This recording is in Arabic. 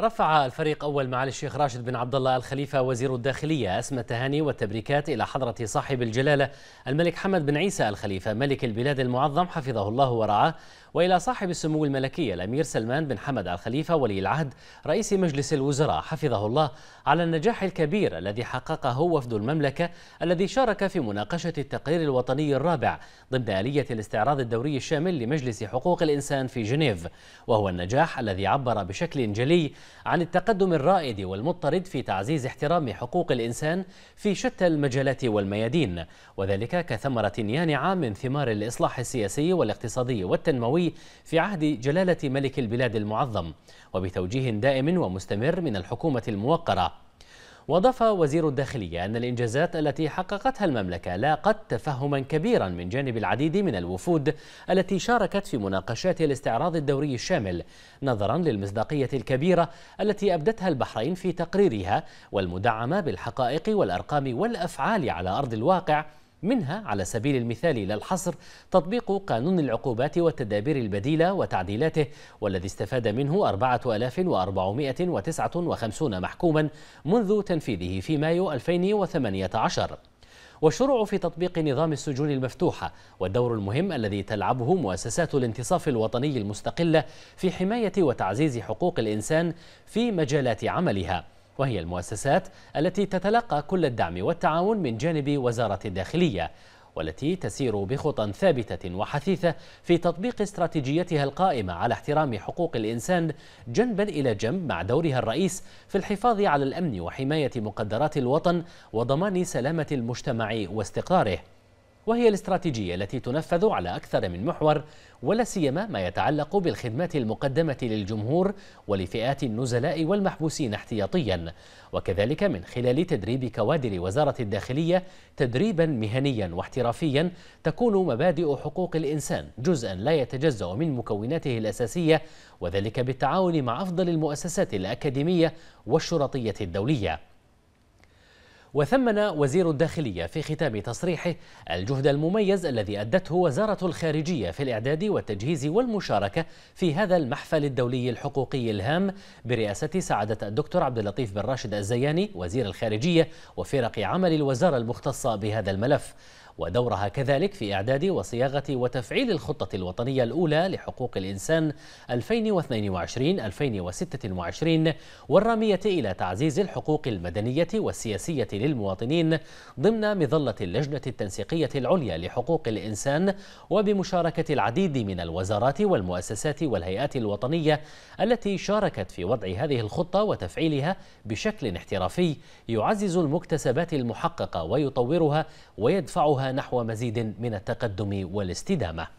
رفع الفريق أول معالي الشيخ راشد بن عبد الله الخليفة وزير الداخلية أسمى التهاني والتبريكات إلى حضرة صاحب الجلالة الملك حمد بن عيسى الخليفة ملك البلاد المعظم حفظه الله ورعاه وإلى صاحب السمو الملكي الأمير سلمان بن حمد الخليفة ولي العهد رئيس مجلس الوزراء حفظه الله على النجاح الكبير الذي حققه وفد المملكة الذي شارك في مناقشة التقرير الوطني الرابع ضمن آلية الاستعراض الدوري الشامل لمجلس حقوق الإنسان في جنيف وهو النجاح الذي عبر بشكل جلي عن التقدم الرائد والمضطرد في تعزيز احترام حقوق الإنسان في شتى المجالات والميادين وذلك كثمرة يانعة من ثمار الإصلاح السياسي والاقتصادي والتنموي في عهد جلالة ملك البلاد المعظم وبتوجيه دائم ومستمر من الحكومة الموقرة واضاف وزير الداخلية أن الإنجازات التي حققتها المملكة لاقت تفهما كبيرا من جانب العديد من الوفود التي شاركت في مناقشات الاستعراض الدوري الشامل نظرا للمصداقية الكبيرة التي أبدتها البحرين في تقريرها والمدعمة بالحقائق والأرقام والأفعال على أرض الواقع منها على سبيل المثال لا الحصر تطبيق قانون العقوبات والتدابير البديلة وتعديلاته والذي استفاد منه 4459 محكوما منذ تنفيذه في مايو 2018 والشروع في تطبيق نظام السجون المفتوحة والدور المهم الذي تلعبه مؤسسات الانتصاف الوطني المستقلة في حماية وتعزيز حقوق الإنسان في مجالات عملها وهي المؤسسات التي تتلقى كل الدعم والتعاون من جانب وزارة الداخلية والتي تسير بخطى ثابتة وحثيثة في تطبيق استراتيجيتها القائمة على احترام حقوق الإنسان جنبا إلى جنب مع دورها الرئيس في الحفاظ على الأمن وحماية مقدرات الوطن وضمان سلامة المجتمع واستقراره وهي الاستراتيجية التي تنفذ على أكثر من محور ولا سيما ما يتعلق بالخدمات المقدمة للجمهور ولفئات النزلاء والمحبوسين احتياطيا وكذلك من خلال تدريب كوادر وزارة الداخلية تدريبا مهنيا واحترافيا تكون مبادئ حقوق الإنسان جزءا لا يتجزأ من مكوناته الأساسية وذلك بالتعاون مع أفضل المؤسسات الأكاديمية والشرطية الدولية وثمن وزير الداخلية في ختام تصريحه الجهد المميز الذي أدته وزارة الخارجية في الإعداد والتجهيز والمشاركة في هذا المحفل الدولي الحقوقي الهام برئاسة سعادة الدكتور عبد اللطيف بن راشد الزياني وزير الخارجية وفرق عمل الوزارة المختصة بهذا الملف ودورها كذلك في إعداد وصياغة وتفعيل الخطة الوطنية الأولى لحقوق الإنسان 2022-2026 والرامية إلى تعزيز الحقوق المدنية والسياسية للمواطنين ضمن مظلة اللجنة التنسيقية العليا لحقوق الإنسان وبمشاركة العديد من الوزارات والمؤسسات والهيئات الوطنية التي شاركت في وضع هذه الخطة وتفعيلها بشكل احترافي يعزز المكتسبات المحققة ويطورها ويدفعها نحو مزيد من التقدم والاستدامه